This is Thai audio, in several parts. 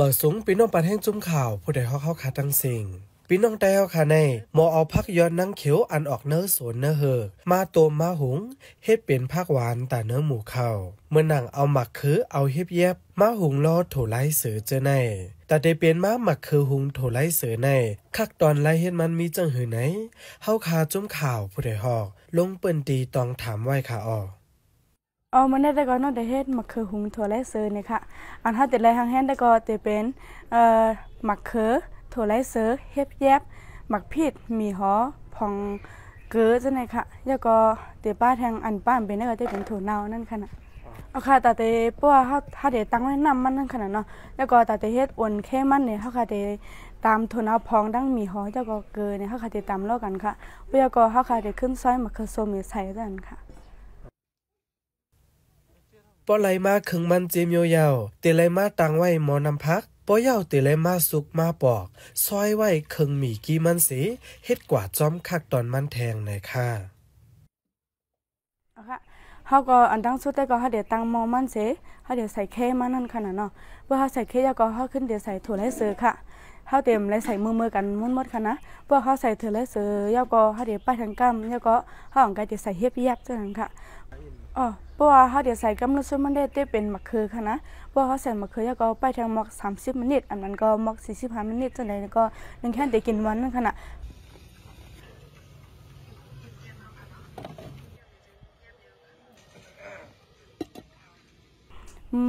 เมาสสงปีน้องปันแห้งจุ่มข่าวผู้ใดเขาเข้าขาตั้งสิ่งปีน้องแต้ขคขาในหมอเอาพักย้อนนั่งเขียวอันออกเนื้อสวนเนื้อเฮอมาตัวมาหุงเฮ็ดเป็นภักหวานแต่เนื้อหมูเข่าเมื่อหนังเอาหมักคือเอาเฮ็บแยบมาหุงลอดโถไล่เสือเจอในแต่ได้เปลี่ยนมาหมักคือหุงโถไล่เสือในคักตอนไล่เฮ็ดมันมีจังหือไหนเ้าคาจุ้มข่าวผู้ใดหอกลงเปิ้นตีตองถามไว้ขาออกเอามันได้แต่ก็นอกจะเฮ็ดมักเคือหุงถั่วแลเซอร์เนี่ยค่ะอันถ้าติดไรทางแห้งได้ก็จะเป็นเอ่อมักเคือถั่วแลเซอร์เฮ็บแยบมักพิดมีหอพองเกือจะไหนค่ะแล้วก็เตป้าทางอันป้าเป็นได้ก็จะเป็นถั่วเน่านั่นค่ะดเอาค่ะแต่เตป้าเ้าถ้าเดี๋ยวตั้งไว้นำมันนั่นขนาดเนาะแล้วก็แต่เตเฮ็ดอ่อนแค่มันเนี่ยเขาค่ะเตตามถั่วเน่าพองดั้งมีหอแล้วก็เกือเนี่ยเขาค่ะเตตามเล่ากันค่ะแล้วก็เขาค่ะเตขึ้นซอยมักเคือโซมีใส่กันค่ะปอไลมาขึงมันเจมยยาวเตไหลมาตังไว้หมอนำพักปอยาวเตเลยมาสุกมาปอกซอยไว้เคิงหมีกี่มันสีเฮ็ดกว่าจอมคักตอนมันแทงในค่ะะเขาก็อันตั้งสุดแต่ก็เขาเดี๋ยวตั้งมอมันเสเขาเดี๋ยวใส่แค่มันนั่นขนาดเนาะเพื่อเขาใส่แค่ยาก็เขาขึ้นเดี๋ยวใส่ถั่วไรเสือค่ะเขาเต็มไรใส่มือมือกันมุดมดค่ะนะเพื่อเขาใส่ถั่วไรเสือยาก็เขาเดี๋ยวป้ายทางกล้ามยาก็เขาของกายยวใส่เฮ็บยยบเท่านั้นค่ะอ๋อเว่าเขาเดี๋ยวใส่กำลังซุปมันได้เต้เป็นมะเขือค่ะนะเพราเขาใส่มะเขือแล้วก็ไปทางมอกสามสิบมินิตอันนั้นก็มอกสี่สิบห้ามินิตจนไหนก็นังแค่เด็กินวันนั่นค่ะนะ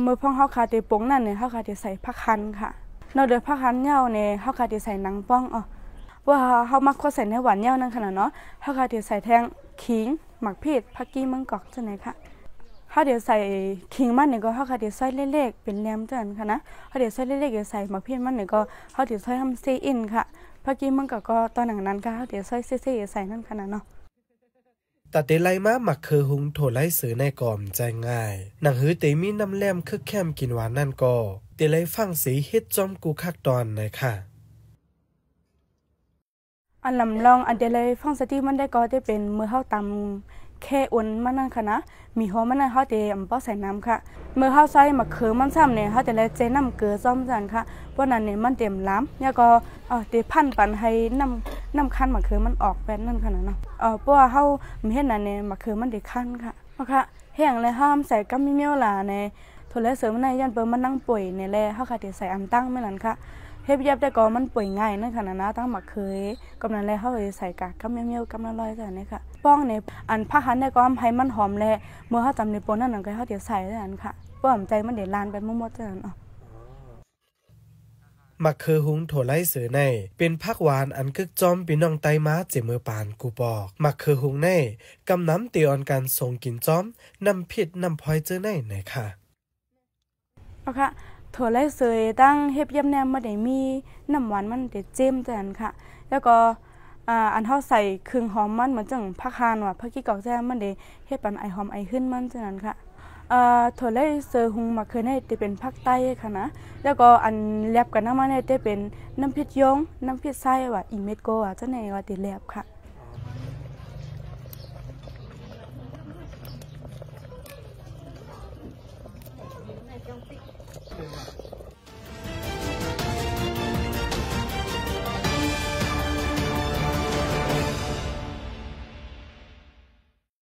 มือพ่องเขาคาเตปงนั่นเนี่ยเขาคาเตใส่ผักคันค่ะนอกเดือผักคันเยี่ยเนี่ยเขาคาเตใส่นังป้องอ๋อว่าเขามักก็ใส่ในหวานเยี่ยนั่นขนาดเนาะเขาคาเตใส่แทงขิงหมักพริกักกี้มังกอกจะไหนคะข้าเดี๋ยวใส่ขิงมันเนี่ยก็ข้าเดี๋ยวใส่เล็กๆเป็นแหลมจังค่ะนะข้าเดี๋ยวใส่เล็กๆเดี๋ยวใส่หมักพริกมันเนี่ยก็ข้าเดี๋ยวใส่ทำซซอินค่ะพักกี้มังกอกก็ตอนหนังนั้นคะเข้าเดี๋ยวใส่เซเซใส่นั่นขนาดเนาะตัดเดลัยมาหมักคือหุงโถไล่สือในกอมใจง่ายหนังหื้อเตมีน้ำแลมคึกแคมกินหวานนั่นก็เดลัยฟังสีเฮ็ดจอมกูคักตอนนะค่ะันลำลองอันเดเลยฟังสติมันได้ก็จะเป็นมือเข้าตำแค่อุ่นมันนั่นค่ะนะมีหัวมันนั่นเฮาเตะอำป้อใส่น้ำค่ะมือเข้าใส่มะเขือมันซ้ำเนี่ยเฮาจะเลยเจน้ำเกลือซ้อมจันค่ะเพราะนั้นเนี่ยมันเต็มล้ำาแล้วก็อ๋อเตะพันปันให้น้ำน้ำาคั้นมะเขือมันออกแป้นนั่นค่ะเนาะเอ่อเพราะว่าเฮาเฮ็ดนั่นเนี่ยมะเขือมันเด้คั้นค่ะเพราะค่ะแห้งเลยห้ามใส่กำมีเมียวหลาในทุเลเสริมในยันเปิมมันนั่งป่วยในแล่เข้าคาเตใส่อำตั้งไม่หลันค่ะเทพยับแต่ก็มันป่วยง่ายนั่นค่ะนะตั้งหมักเคยกำนันแล่เข้าไยใส่กากกำเมียวกำนันลอยแต่นี่ค่ะป้องในอันผ้าหันได้ก็อำไ่มันหอมแล่เมื่อเข้าจำในปนนั่นหนังไก่เข้าเดีวใส่แต่นันค่ะป้อมใจมันเด็ดลานไปมั่วๆแต่นั่นอ๋อมักเคอหุงโถไล่เสือในเป็นพักหวานอันกึกจอมปีน้องไตม้าเจมือปานกูบอก มักเคอหุงในกำน้ำเตียอนการทรงกินจอมนำผิดนำพลอยเจอในไหนค่ะเราค่ะถั่วไร่เสยตั้งเฮ็เย่ำแนมมาได้มีน้ำหวานมันเด็ดเจ้มจันค่ะ แล้วก็อันเท่าใส่ครื่งหอมมันเหมือนจังผักคานว่ะผักกี้กอกแซ่มันเด็ดเฮ็ปันไอหอมไอขึ้นมันจันั้นค่ะถั่วไร่เสยหุงมาเคยด้จะเป็นภาคใต้ค่ะนะ แล้วก็อันแลบกันน้ำมันเนี่ยจะเป็นน้ำพริกยง น้ำพริกไส้ว่ะอีเม็ดโกว่ะจังไหนว่าติแลบค่ะ